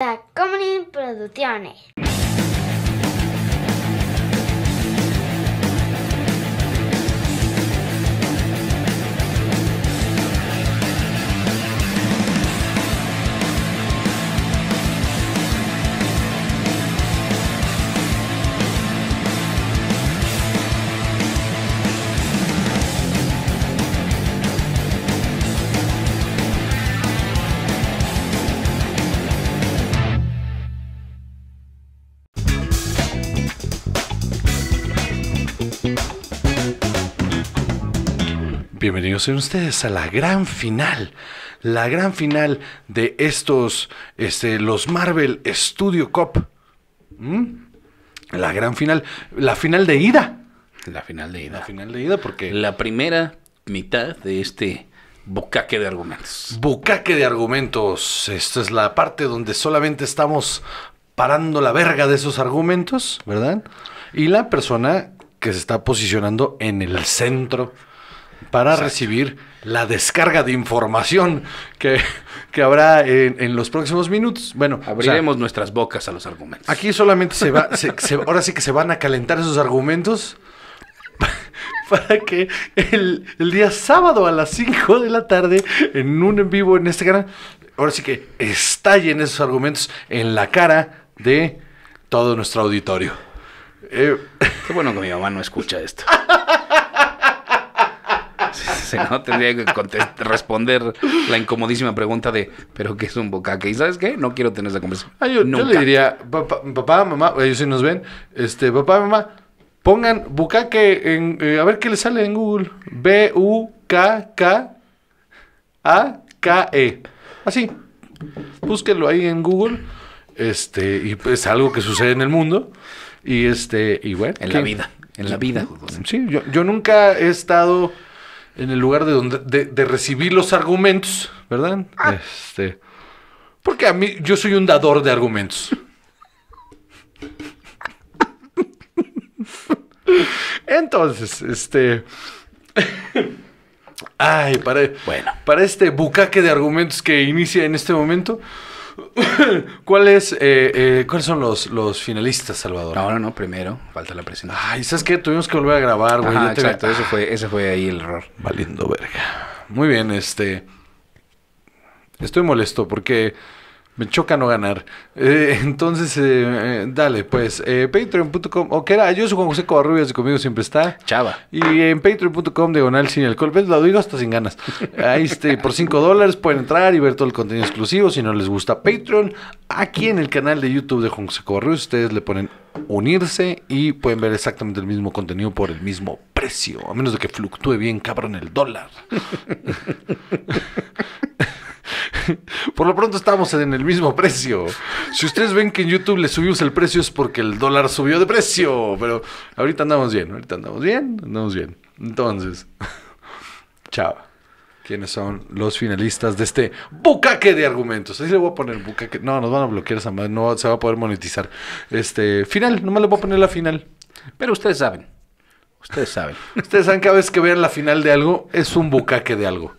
La Comedy Producciones. Bienvenidos sean ustedes a la gran final, la gran final de estos, este, los Marvel Studio Cup. ¿Mm? La gran final, la final de ida. La final de ida. La final de ida porque... La primera mitad de este bucaque de argumentos. Bucaque de argumentos. Esta es la parte donde solamente estamos parando la verga de esos argumentos, ¿verdad? Y la persona que se está posicionando en el centro para recibir la descarga de información que, que habrá en, en, los próximos minutos. Bueno, abriremos nuestras bocas a los argumentos. Aquí solamente se va, ahora sí que se van a calentar esos argumentos para que el, el día sábado a las 5 de la tarde, en un en vivo en este canal, ahora sí que estallen esos argumentos en la cara de todo nuestro auditorio. Eh, Qué bueno que mi mamá no escucha esto. no tendría que responder la incomodísima pregunta de, ¿pero qué es un bocaque? ¿Y sabes qué? No quiero tener esa conversación. Ah, yo, le diría, papá, mamá, ellos sí nos ven, este, papá, mamá, pongan bucaque en, eh, a ver qué le sale en Google. B-U-K-K-A-K-E. Así. Búsquenlo ahí en Google. Este, y es algo que sucede en el mundo. Y este, y bueno. En la vida. En la vida. Sí, yo, yo nunca he estado en el lugar de donde de, recibir los argumentos, ¿verdad? Ah. Este, porque a mí yo soy un dador de argumentos. Entonces, este Ay, bueno. para este bucaque de argumentos que inicia en este momento, Eh, eh, ¿Cuáles son los, los finalistas, Salvador? Ahora no, primero, falta la presión. Ay, ¿sabes qué? Tuvimos que volver a grabar, güey. exacto, ese, fue, ese fue ahí el error. Valiendo verga. Muy bien, este... Estoy molesto porque me choca no ganar. Eh, entonces, eh, eh, dale, pues, patreon.com, o que era, yo soy Juan José Covarrubias y conmigo siempre está. Chava. Y en patreon.com, diagonal sin alcohol, pues, lo digo hasta sin ganas. Ahí este, por 5 dólares pueden entrar y ver todo el contenido exclusivo. Si no les gusta Patreon, aquí en el canal de YouTube de Juan José Covarrubias, ustedes le ponen unirse y pueden ver exactamente el mismo contenido por el mismo precio, a menos de que fluctúe bien cabrón el dólar. Por lo pronto estamos en el mismo precio. Si ustedes ven que en YouTube le subimos el precio es porque el dólar subió de precio. Pero ahorita andamos bien, ahorita andamos bien, andamos bien. Entonces, chao. ¿Quiénes son los finalistas de este bucaque de argumentos? Así le voy a poner bucaque. No, nos van a bloquear esa No se va a poder monetizar. Este, final, nomás le voy a poner la final. Pero ustedes saben. Ustedes saben. Ustedes saben que cada vez que vean la final de algo, es un bucaque de algo.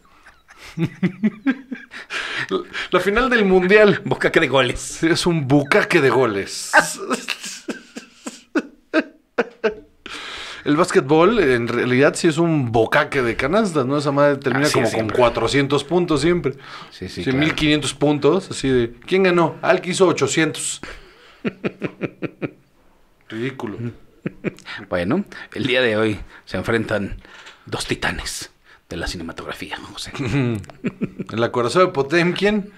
La final del mundial. bocaque de goles. Es un bocaque de goles. El básquetbol en realidad sí es un bocaque de canastas, ¿no? Esa madre termina como con 400 puntos siempre. Sí, sí. 1500 puntos, así de. ¿Quién ganó? Al que hizo 800. Ridículo. Bueno, el día de hoy se enfrentan dos titanes de la cinematografía, José. ¿El acorazado de Potemkin?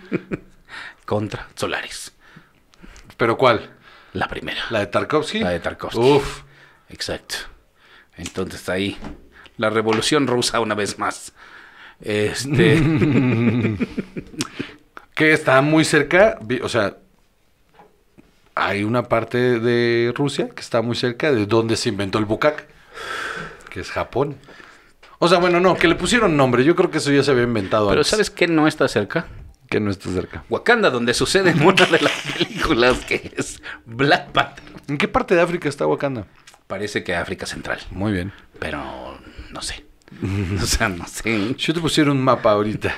Contra Solaris. ¿Pero cuál? La primera. ¿La de Tarkovsky? La de Tarkovsky. Uf. Exacto. Entonces ahí, la revolución rusa una vez más. Este. que está muy cerca, o sea, hay una parte de Rusia que está muy cerca de donde se inventó el bukak, que es Japón. O sea, bueno, no, que le pusieron nombre. Yo creo que eso ya se había inventado Pero ¿sabes qué no está cerca? Que no está cerca. Wakanda, donde sucede en una de las películas que es Black Panther. ¿En qué parte de África está Wakanda? Parece que África Central. Muy bien. Pero no sé. O sea, no sé. Si yo te pusiera un mapa ahorita,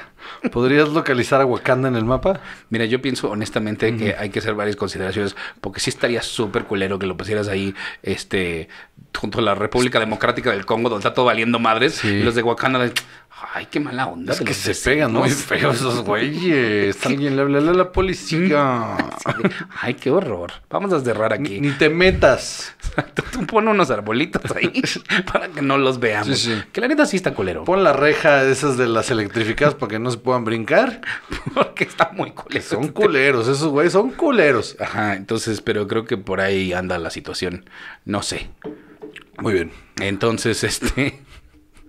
¿podrías localizar a Wakanda en el mapa? Mira, yo pienso honestamente que hay que hacer varias consideraciones, porque sí estaría súper culero que lo pusieras ahí, este, junto a la República Democrática del Congo, donde está todo valiendo madres, y los de Wakanda, Ay, qué mala onda. Es que se pegan muy feos esos güeyes. Alguien le habla a la policía. Ay, qué horror. Vamos a cerrar aquí. Ni, te metas. Tú, pon unos arbolitos ahí para que no los veamos. Que la neta sí está culero. Pon la reja esas de las electrificadas para que no se puedan brincar. Porque está muy culero. Son culeros, esos güeyes son culeros. Ajá, entonces, pero creo que por ahí anda la situación. No sé. Muy bien. Entonces, este,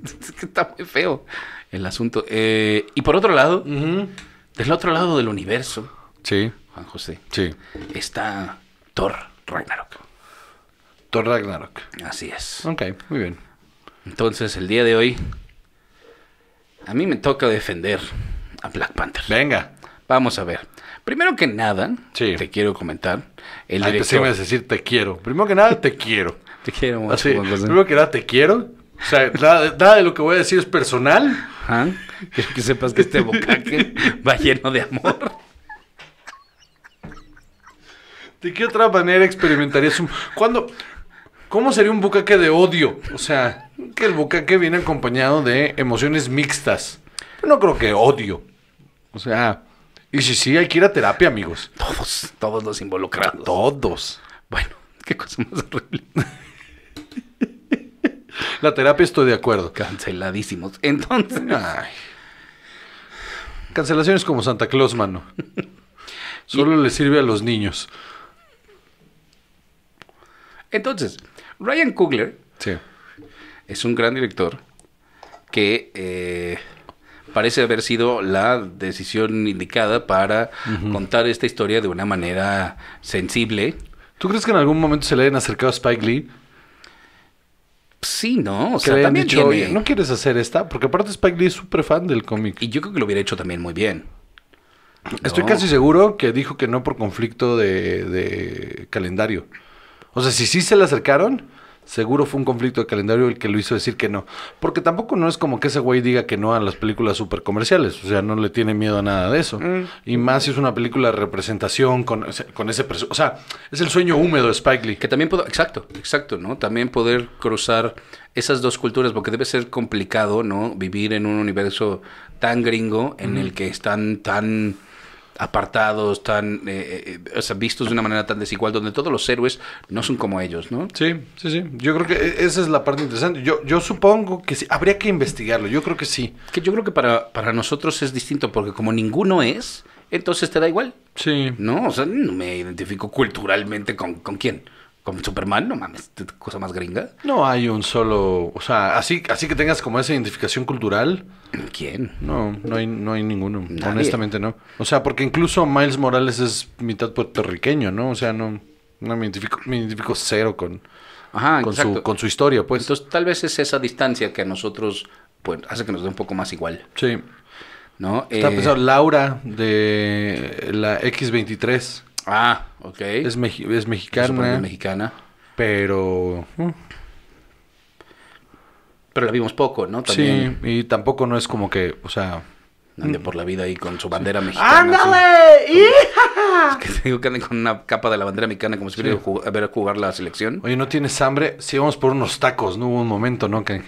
que está muy feo el asunto. Eh, y por otro lado, del otro lado del universo, sí. Juan José, sí. está Thor Ragnarok. Thor Ragnarok. Así es. Ok, muy bien. Entonces, el día de hoy, a mí me toca defender a Black Panther. Venga. Vamos a ver. Primero que nada, te quiero comentar. El Ay, ah, a decir te quiero. Primero que nada, te quiero. te quiero mucho. primero que nada, te quiero. O sea, nada, de lo que voy a decir es personal. Quiero que sepas que este bucaque va lleno de amor. ¿De qué otra manera experimentarías un... ¿Cuándo... ¿Cómo sería un bucaque de odio? O sea, que el bucaque viene acompañado de emociones mixtas. no creo que odio. O sea, y si sí, hay que ir a terapia, amigos. Todos, todos los involucrados. Todos. Bueno, qué cosa más horrible. La terapia estoy de acuerdo. Canceladísimos. Entonces. Cancelaciones como Santa Claus, mano. Solo le sirve a los niños. Entonces, Ryan Coogler es un gran director que eh, parece haber sido la decisión indicada para contar esta historia de una manera sensible. ¿Tú crees que en algún momento se le hayan acercado a Spike Lee? Sí, ¿no? O sea, también no quieres hacer esta, porque aparte Spike Lee es súper fan del cómic. Y yo creo que lo hubiera hecho también muy bien. Estoy casi seguro que dijo que no por conflicto de, de calendario. O sea, si sí se le acercaron, Seguro fue un conflicto de calendario el que lo hizo decir que no. Porque tampoco no es como que ese güey diga que no a las películas super comerciales. O sea, no le tiene miedo a nada de eso. Mm. Y más si es una película de representación con ese, con ese O sea, es el sueño húmedo de Spike Lee. Que también puedo. Exacto, exacto, ¿no? También poder cruzar esas dos culturas, porque debe ser complicado, ¿no? Vivir en un universo tan gringo en el que están tan apartados, tan eh, eh, vistos de una manera tan desigual, donde todos los héroes no son como ellos, ¿no? Sí, sí, sí. Yo creo que e-, esa es la parte interesante. Yo, yo supongo que sí. Habría que investigarlo. Yo creo que sí. Que yo creo que para, nosotros es distinto, porque como ninguno es, entonces te da igual. Sí. No, o sea, no me identifico culturalmente con, con quién con Superman, no mames, cosa más gringa. No hay un solo, o sea, así, así que tengas como esa identificación cultural. ¿Quién? No, no hay, no hay ninguno. Honestamente no. O sea, porque incluso Miles Morales es mitad puertorriqueño, ¿no? O sea, no, no me identifico, identifico cero con, Ajá, con, su, con su historia, pues. Entonces, tal vez es esa distancia que a nosotros, pues, hace que nos dé un poco más igual. Sí. ¿No? Está eh, pensado Laura de la X23. Ah, ok. Es, es mexicana. mexicana. Pero. Mm. Pero la vimos poco, ¿no? Sí, y tampoco no es como que, o sea. Ande mm. por la vida ahí con su bandera mexicana. ¡Ándale! ¡Hija! Ah. Es que tengo que andar con una capa de la bandera mexicana como si fuera a ver jugar la selección. Oye, ¿no tienes hambre? Sí, vamos por unos tacos, ¿no? Hubo un momento, ¿no? ¿Qué,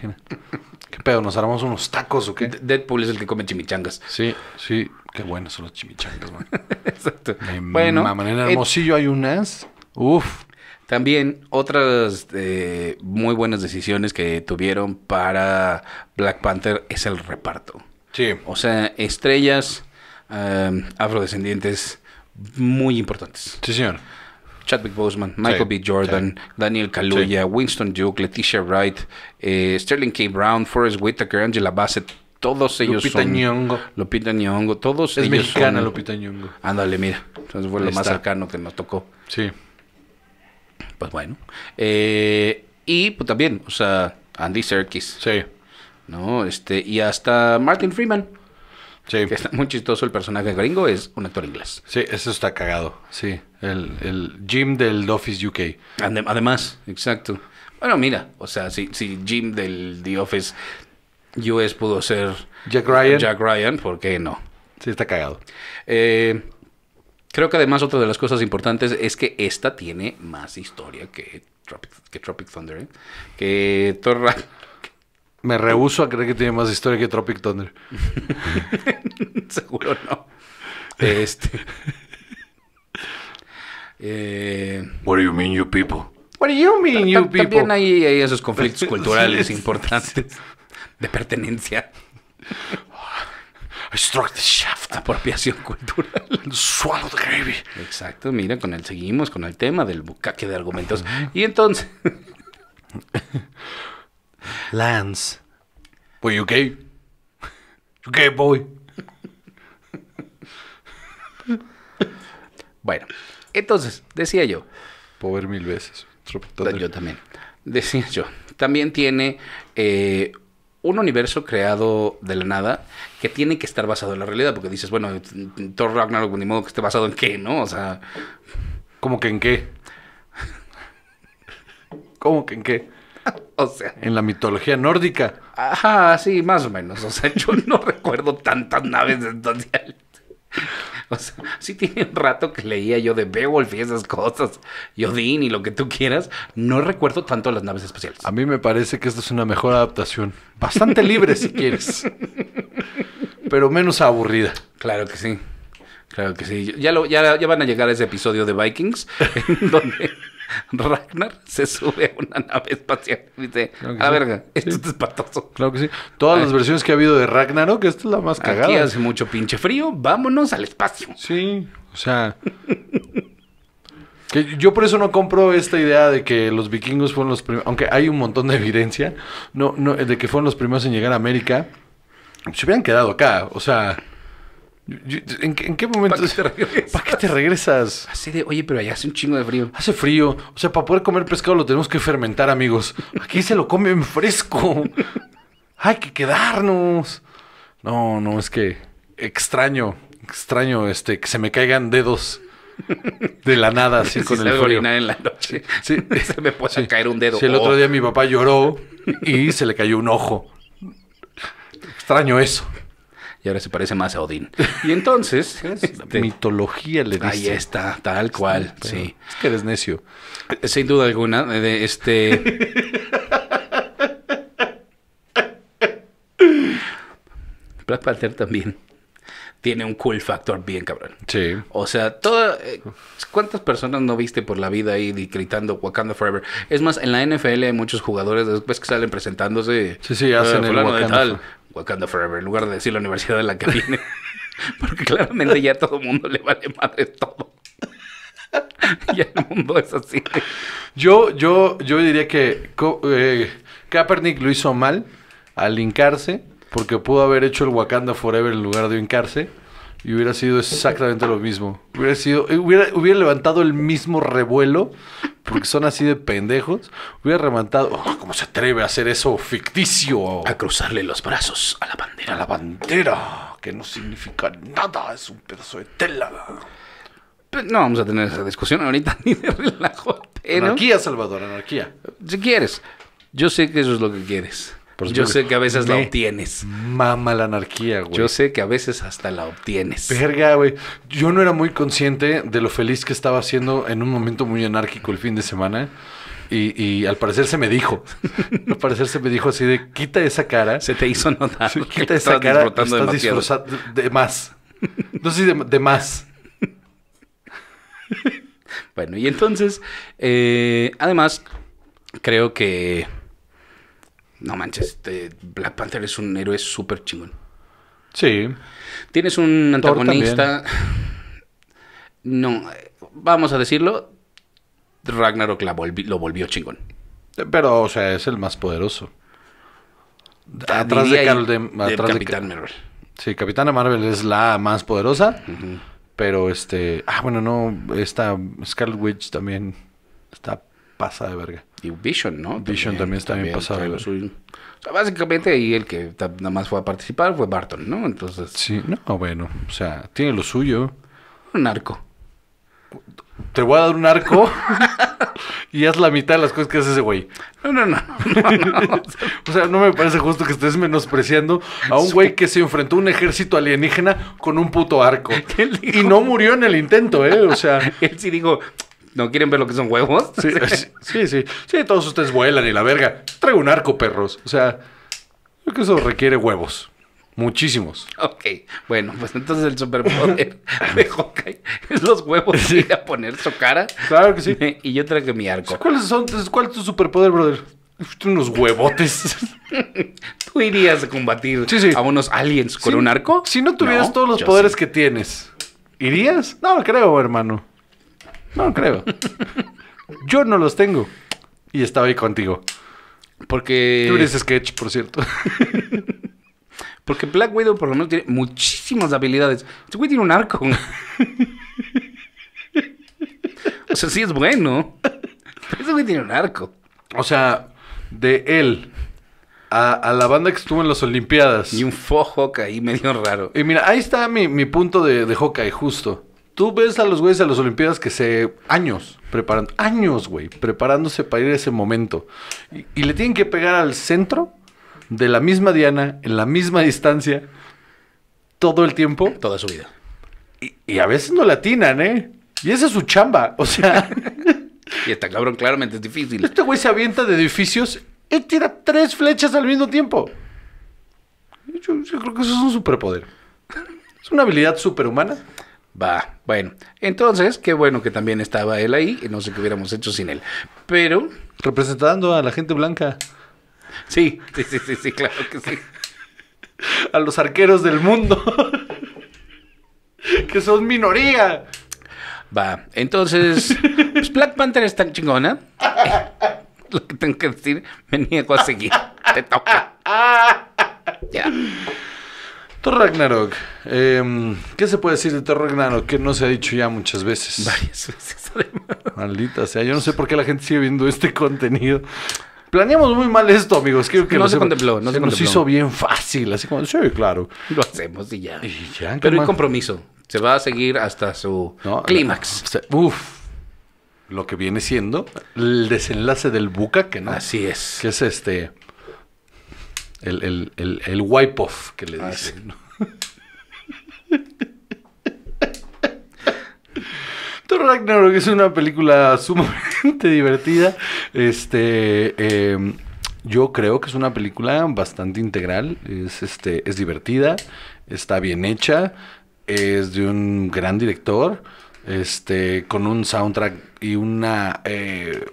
pedo? ¿Nos armamos unos tacos o qué? Deadpool es el que come chimichangas. Sí, sí. Qué bueno son los chimichangas, Exacto. bueno. manera En eh, Hermosillo hay unas. Uf. También otras eh, muy buenas decisiones que tuvieron para Black Panther es el reparto. Sí. O sea, estrellas eh, afrodescendientes muy importantes. Sí, señor. Chadwick Boseman, Michael B. Jordan, Daniel Kaluuya, Winston Duke, Leticia Wright, eh, Sterling K. Brown, Forrest Whitaker, Angela Bassett, todos ellos son... son... Nyong'o. Lupita Nyong'o, todos es ellos mexicana son, Lupita Nyong'o. Ándale, mira, entonces fue lo más cercano que nos tocó. Sí. Pues bueno. Eh, y pues también, o sea, Andy Serkis. Sí. ¿No? Este, y hasta Martin Freeman. Sí. está muy chistoso el personaje gringo, es un actor inglés. Sí, eso está cagado. Sí, el, el Jim del The Office UK. además, exacto. Bueno, mira, o sea, si, si Jim del The Office US pudo ser Jack Ryan, Jack ¿por qué no? Sí, está cagado. Eh, creo que además otra de las cosas importantes es que esta tiene más historia que Tropic, que Tropic Thunder. ¿eh? Que Thor me rehuso a creer que tiene más historia que Tropic Thunder. Seguro no. Este. eh, What do you mean, you people? What do you mean, you people? También hay, esos conflictos culturales importantes de pertenencia. I struck the shaft. Apropiación cultural. swallow the gravy. Exacto, mira, con él seguimos con el tema del bucaque de argumentos. Y entonces. Lance. Boy, you gay? boy. bueno, entonces, decía yo. Poder mil veces. Yo también. Decía yo. También tiene eh, un universo creado de la nada que tiene que estar basado en la realidad. Porque dices, bueno, Thor Ragnarok, pues, ni modo que esté basado en qué, ¿no? O sea. ¿Cómo que en qué? ¿Cómo que en qué? o sea. En la mitología nórdica. Ajá, sí, más o menos. O sea, yo no recuerdo tantas naves espaciales. O sea, sí tiene un rato que leía yo de Beowulf y esas cosas, y Odín y lo que tú quieras. No recuerdo tanto las naves espaciales. A mí me parece que esta es una mejor adaptación. Bastante libre si quieres. Pero menos aburrida. Claro que sí. Claro que sí. Ya, lo, ya, ya van a llegar ese episodio de Vikings, en donde... Ragnar se sube a una nave espacial y dice, a ah, verga, esto es espantoso. Claro que sí. Todas las versiones que ha habido de Ragnarok, esta es la más cagada. Aquí hace mucho pinche frío, vámonos al espacio. Sí, o sea... yo por eso no compro esta idea de que los vikingos fueron los primeros, aunque hay un montón de evidencia, no, no, de que fueron los primeros en llegar a América. Se hubieran quedado acá, o sea... ¿En qué, momento? ¿Para qué te regresas? Así de, oye, pero allá hace un chingo de frío. Hace frío. O sea, para poder comer pescado lo tenemos que fermentar, amigos. Aquí se lo comen fresco. Hay que quedarnos. No, no, es que extraño, extraño este, que se me caigan dedos de la nada así con el frío. en la noche. Sí. se me puede caer un dedo. Sí, el otro día mi papá lloró y se le cayó un ojo. Extraño eso y ahora se parece más a Odín. Y entonces... Este, mitología le dice. Ahí está, tal cual, sí. Es que eres necio. Eh, sin duda alguna, eh, de este... Black Panther también tiene un cool factor bien cabrón. Sí. O sea, toda, eh, ¿cuántas personas no viste por la vida ahí gritando Wakanda Forever? Es más, en la NFL hay muchos jugadores después que salen presentándose. Sí, sí, hacen ah, el Wakanda, tal, Wakanda Forever, en lugar de decir la universidad de la que viene. Porque claramente ya a todo el mundo le vale madre todo. ya el mundo es así. Yo, yo, yo diría que eh, Kaepernick lo hizo mal al linkarse porque pudo haber hecho el Wakanda Forever en lugar de hincarse. Y hubiera sido exactamente lo mismo. Hubiera sido, hubiera, hubiera levantado el mismo revuelo, porque son así de pendejos. Hubiera levantado, ah, ¿cómo se atreve a hacer eso ficticio? A cruzarle los brazos a la bandera. A la bandera, que no significa nada, es un pedazo de tela. Pues, no vamos a tener esa discusión ahorita ni de relajo. Anarquía, Salvador, anarquía. Si quieres. Yo sé que eso es lo que quieres. Yo sé que a veces la obtienes. Mama la anarquía, güey. Yo sé que a veces hasta la obtienes. Verga, güey. Yo no era muy consciente de lo feliz que estaba haciendo en un momento muy anárquico el fin de semana. Y, al parecer se me dijo. al parecer se me dijo así de quita esa cara. Se te hizo notar. quita esa cara. Estás disfrutando de más. No sé, si de, más. bueno, y entonces, eh, además, creo que no manches, este, Black Panther es un héroe súper chingón. Sí. Tienes un antagonista. No, vamos a decirlo. Ragnarok lo volvió chingón. Pero, o sea, es el más poderoso. Atrás de, de, Capitán Marvel. Sí, Capitana Marvel es la más poderosa. Pero este. Ah, bueno, no. Esta Scarlet Witch también está pasa de verga. Vision, ¿no? Vision también, está bien pasado. o sea, básicamente ahí el que nada más fue a participar fue Barton, ¿no? Entonces. Sí, no, bueno, o sea, tiene lo suyo. Un arco. Te voy a dar un arco y haz la mitad de las cosas que hace ese güey. No, no, no. o sea, no me parece justo que estés menospreciando a un güey que se enfrentó a un ejército alienígena con un puto arco. Y no murió en el intento, ¿eh? O sea. Él sí dijo, ¿No quieren ver lo que son huevos? Sí, sí, sí. todos ustedes vuelan y la verga. Traigo un arco, perros. O sea, creo que eso requiere huevos. Muchísimos. Ok, bueno, pues entonces el superpoder de Hawkeye es los huevos sí. ir a poner su cara. Claro que sí. Y yo traigo mi arco. Pues, ¿Cuáles son, ¿Cuál es tu superpoder, brother? Unos huevotes. ¿Tú irías a combatir a unos aliens con un arco? Si no tuvieras todos los poderes que tienes, ¿irías? No, creo, hermano. No creo. Yo no los tengo. Y estaba ahí contigo. Porque. Tú eres sketch, por cierto. Porque Black Widow por lo menos tiene muchísimas habilidades. Este güey tiene un arco. o sea, sí es bueno. Pero ese güey tiene un arco. O sea, de él a, la banda que estuvo en las Olimpiadas. Y un fo Hawkeye medio raro. Y mira, ahí está mi, mi punto de, de Hawkeye, justo. Tú ves a los güeyes de las Olimpiadas que se años preparan, años, güey, preparándose para ir a ese momento. Y, le tienen que pegar al centro de la misma diana, en la misma distancia, todo el tiempo. Toda su vida. Y, a veces no atinan, ¿eh? Y esa es su chamba, o sea. y está cabrón, claramente es difícil. Este güey se avienta de edificios y tira tres flechas al mismo tiempo. yo creo que eso es un superpoder. Es una habilidad superhumana. Va, bueno. Entonces, qué bueno que también estaba él ahí y no sé qué hubiéramos hecho sin él. Pero... Representando a la gente blanca. Sí, sí, sí, sí, claro que sí. a los arqueros del mundo. que son minoría. Va, entonces, pues, Black Panther es tan chingona. ¿eh? Lo que tengo que decir, me niego a seguir. Te toca. Ya. Thor Ragnarok. Em, ¿Qué se puede decir de Thor Ragnarok que no se ha dicho ya muchas veces? Varias veces, además. Maldita sea. Yo no sé por qué la gente sigue viendo este contenido. Planeamos muy mal esto, amigos. no se contempló. No se, contempló. nos hizo bien fácil. Así como, sí, claro. Lo hacemos y ya. Pero hay compromiso. Se va a seguir hasta su clímax. Uf. Lo que viene siendo el desenlace del buca, que no. Así es. Que es este. El, wipe off que le dice ah, dicen. Ragnarok es una película sumamente divertida. Este. Em, yo creo que es una película bastante integral. Es, este, es divertida. Está bien hecha. Es de un gran director. Este. Con un soundtrack y una. Eh,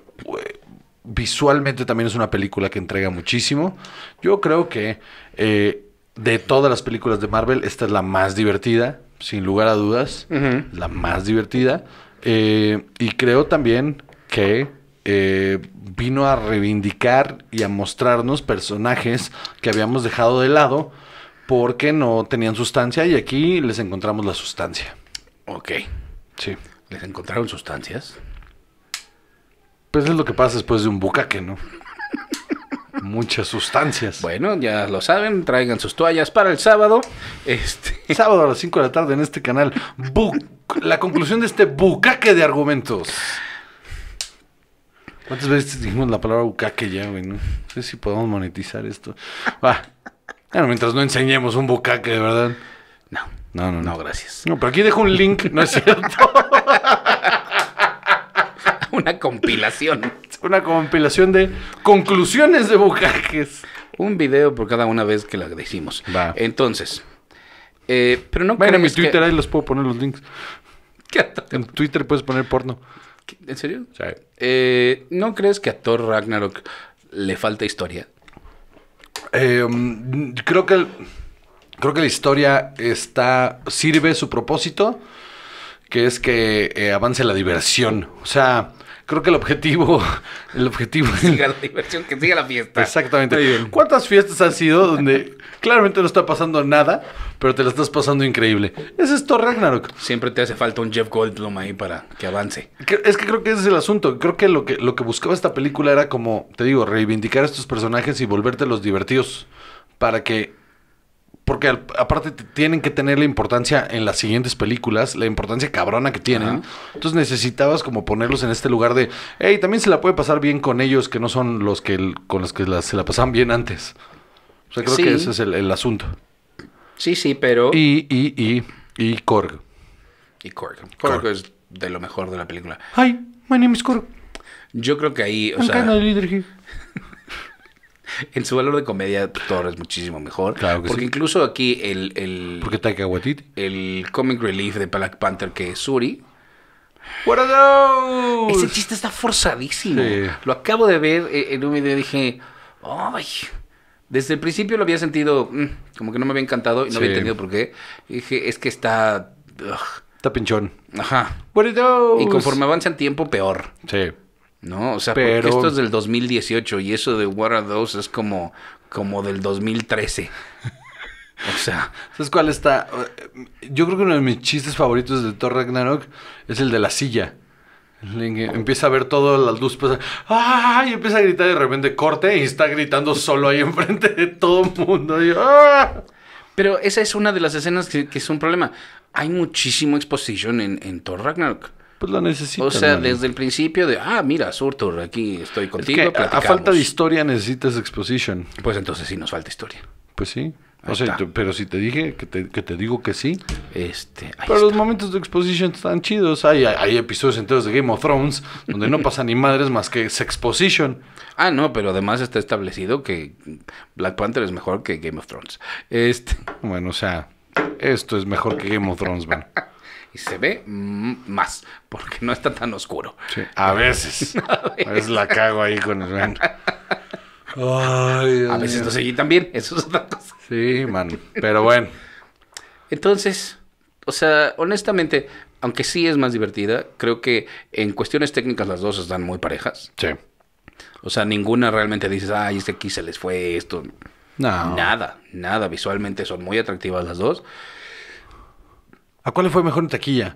visualmente también es una película que entrega muchísimo. Yo creo que eh, de todas las películas de Marvel, esta es la más divertida, sin lugar a dudas, la más divertida. Eh, y creo también que eh, vino a reivindicar y a mostrarnos personajes que habíamos dejado de lado porque no tenían sustancia y aquí les encontramos la sustancia. Ok. Sí. ¿Les encontraron sustancias? Pues es lo que pasa después de un bucaque, ¿no? Muchas sustancias. Bueno, ya lo saben, traigan sus toallas para el sábado. Este... Sábado a las 5 de la tarde en este canal. la conclusión de este bucaque de argumentos. ¿Cuántas veces dijimos la palabra bucaque ya, güey? No, sé si podemos monetizar esto. Va. Bueno, mientras no enseñemos un bucaque, de verdad. No. No, no, no. No, gracias. No, pero aquí dejo un link, ¿no es cierto? Una compilación. Una compilación de conclusiones de bocajes Un video por cada una vez que la decimos. Va. Entonces, eh, pero no creo en mi Twitter, ahí los puedo poner los links. ¿Qué? En Twitter puedes poner porno. ¿En serio? Eh, ¿No crees que a Thor Ragnarok le falta historia? Eh, mm, creo que creo que la historia está sirve su propósito, que es que avance la diversión. O sea, creo que el objetivo, el objetivo... Que siga la diversión, que siga la fiesta. Exactamente. ¿Cuántas fiestas han sido donde claramente no está pasando nada, pero te la estás pasando increíble? Ese es Thor Ragnarok. Siempre te hace falta un Jeff Goldblum ahí para que avance. Es que creo que ese es el asunto. Creo que lo que, lo que buscaba esta película era como, te digo, reivindicar a estos personajes y volverte los divertidos para que porque aparte tienen que tener la importancia en las siguientes películas, la importancia cabrona que tienen. Entonces necesitabas como ponerlos en este lugar de, hey, también se la puede pasar bien con ellos que no son los que con los que se la pasaban bien antes. O sea, creo que ese es el, asunto. Sí, sí, pero... Y, y, y, y Korg. Y Korg. Korg. es de lo mejor de la película. Hi, my name is Korg. Yo creo que ahí, o sea... en su valor de comedia Thor es muchísimo mejor. Claro que porque incluso aquí el, el... Porque El comic relief de Black Panther que es Suri. What are those? Ese chiste está forzadísimo. Lo acabo de ver eh, en un video y dije, ay... Desde el principio lo había sentido mm, como que no me había encantado y no había entendido por qué. dije, es que está... Está pinchón. Ajá. What Y conforme avanza el tiempo, peor. Sí. ¿no? O sea, porque esto es del 2018 y eso de What Are Those es como, como del 2013. o sea, ¿sabes cuál está? Yo creo que uno de mis chistes favoritos de Thor Ragnarok es el de la silla. Empieza a ver todas las luces pasa. Pues, y empieza a gritar de repente corte y está gritando solo ahí enfrente de todo el mundo. ¡ah! Pero esa es una de las escenas que, es un problema. Hay muchísimo exposición en, en Thor Ragnarok. Pues, la O sea, desde el principio de, ah, mira, Surtur, aquí estoy contigo. a falta de historia necesitas exposition. Pues entonces sí nos falta historia. Pues sí. o sea, pero si te dije que te, digo que sí. Este, pero los momentos de exposición están chidos. Hay, episodios enteros de Game of Thrones donde no pasa ni madres más que exposition. Ah, no, pero además está establecido que Black Panther es mejor que Game of Thrones. Este. Bueno, o sea, esto es mejor que Game of Thrones, bueno y se ve más, porque no está tan oscuro. a, veces, a veces. la cago ahí con el a veces no seguí también... eso es otra cosa. Sí, man, pero bueno. Entonces, o sea, honestamente, aunque sí es más divertida, creo que en cuestiones técnicas las dos están muy parejas. Sí. O sea, ninguna realmente dices, ay, este aquí se les fue esto. No. Nada, nada. Visualmente son muy atractivas las dos. ¿A cuál le fue mejor en taquilla?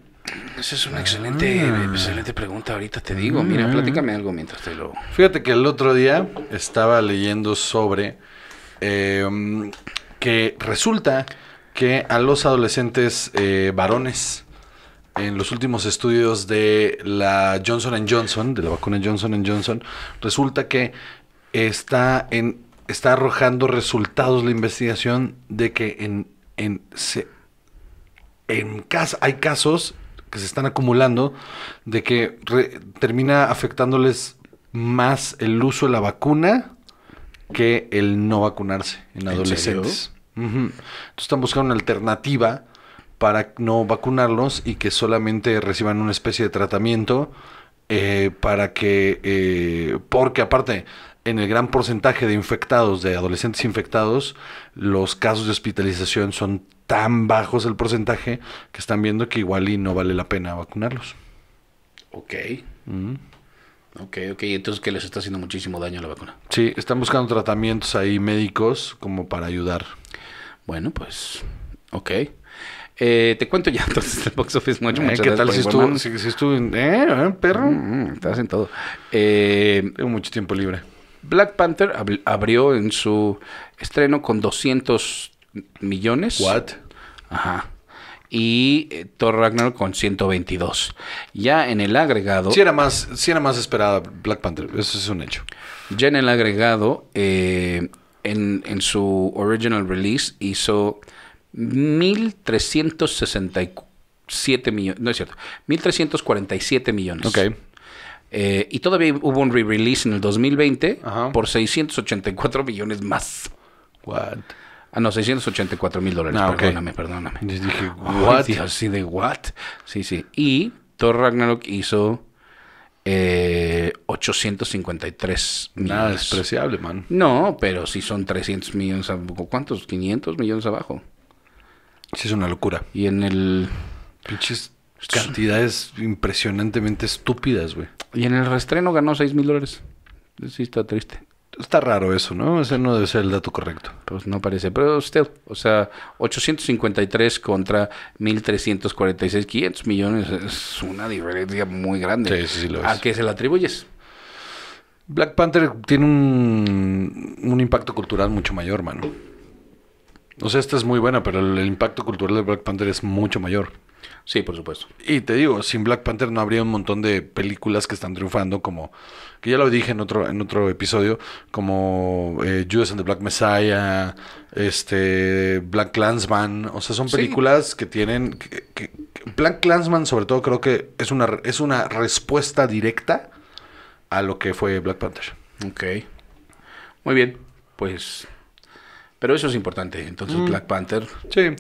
Esa es una excelente, ah. excelente pregunta. Ahorita te digo. Mira, mm. platícame algo mientras te lo. Fíjate que el otro día estaba leyendo sobre em, que resulta que a los adolescentes eh, varones en los últimos estudios de la Johnson Johnson, de la vacuna Johnson Johnson, resulta que está en está arrojando resultados la investigación de que en, en se, en hay casos que se están acumulando de que termina afectándoles más el uso de la vacuna que el no vacunarse en adolescentes. Entonces están buscando una alternativa para no vacunarlos y que solamente reciban una especie de tratamiento eh, para que, eh, porque aparte, en el gran porcentaje de infectados, de adolescentes infectados, los casos de hospitalización son tan bajos el porcentaje que están viendo que igual y no vale la pena vacunarlos. Ok. Mm. Ok, ok. Entonces que les está haciendo muchísimo daño la vacuna. Sí, están buscando tratamientos ahí médicos como para ayudar. Bueno, pues, ok. Eh, te cuento ya entonces el box office mucho. Eh, ¿Qué tal si estuvo, si, eh, eh, perro? Mm, mm, estás en todo. Eh, Tengo mucho tiempo libre. Black Panther abrió en su estreno con 200 millones. What? Ajá. Y eh, Thor Ragnarok con 122. Ya en el agregado. Si era más, si era más esperada Black Panther, eso es un hecho. Ya en el agregado, eh, en, en su original release hizo 1,367 millones, no es cierto, 1.347 millones. Ok. Eh, y todavía hubo un re-release en el 2020 por 684 millones más. What? Ah, no, 684 mil dólares. Ah, perdóname, perdóname. Yo dije, what? así de what? Sí, sí. Y Thor Ragnarok hizo 853 eh, millones. Nada despreciable, man. No, pero si son 300 millones. ¿Cuántos? 500 millones abajo. Sí, es una locura. Y en el... Pinches Cantidades impresionantemente estúpidas, güey. Y en el restreno ganó 6 mil dólares. Sí, está triste. Está raro eso, ¿no? Ese no debe ser el dato correcto. Pues no parece, pero usted, o sea, 853 contra 1346, 500 millones es una diferencia muy grande. Sí, ¿A qué se la atribuyes? Black Panther tiene un, impacto cultural mucho mayor, mano. O sea, esta es muy buena, pero el impacto cultural de Black Panther es mucho mayor. Sí, por supuesto. Y te digo, sin Black Panther no habría un montón de películas que están triunfando, como, que ya lo dije en otro, en otro episodio, como eh, Judas and the Black Messiah, este, Black Clansman. O sea, son películas que tienen. Que, Black Clansman, sobre todo, creo que es una, es una respuesta directa a lo que fue Black Panther. Ok. Muy bien. Pues. Pero eso es importante. Entonces, mm. Black Panther. Sí.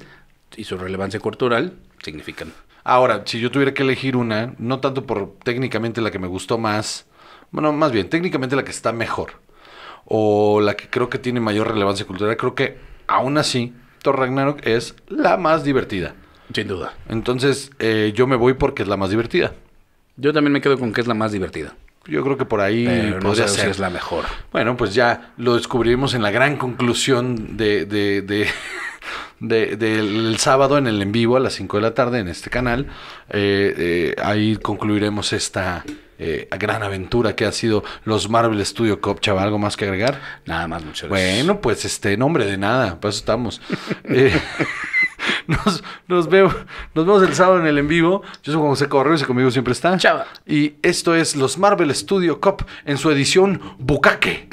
Y su relevancia cultural significan. Ahora, si yo tuviera que elegir una, no tanto por técnicamente la que me gustó más, bueno, más bien técnicamente la que está mejor o la que creo que tiene mayor relevancia cultural, creo que aún así Thor Ragnarok es la más divertida. Sin duda. Entonces, eh, yo me voy porque es la más divertida. Yo también me quedo con que es la más divertida. Yo creo que por ahí podría ser es la mejor. Bueno, pues ya lo descubrimos en la gran conclusión de, del sábado en el en vivo a las 5 de la tarde en este canal. Eh, eh, ahí concluiremos esta eh, gran aventura que ha sido los Marvel Studio Cop chava ¿Algo más que agregar? Nada más, muchachos. Bueno, pues este, nombre de nada, pues estamos. nos, nos vemos el sábado en el en vivo. Yo soy Juan José Correos y conmigo siempre está. Chava. Y esto es los Marvel Studio Cop en su edición Bucaque.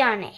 二呢？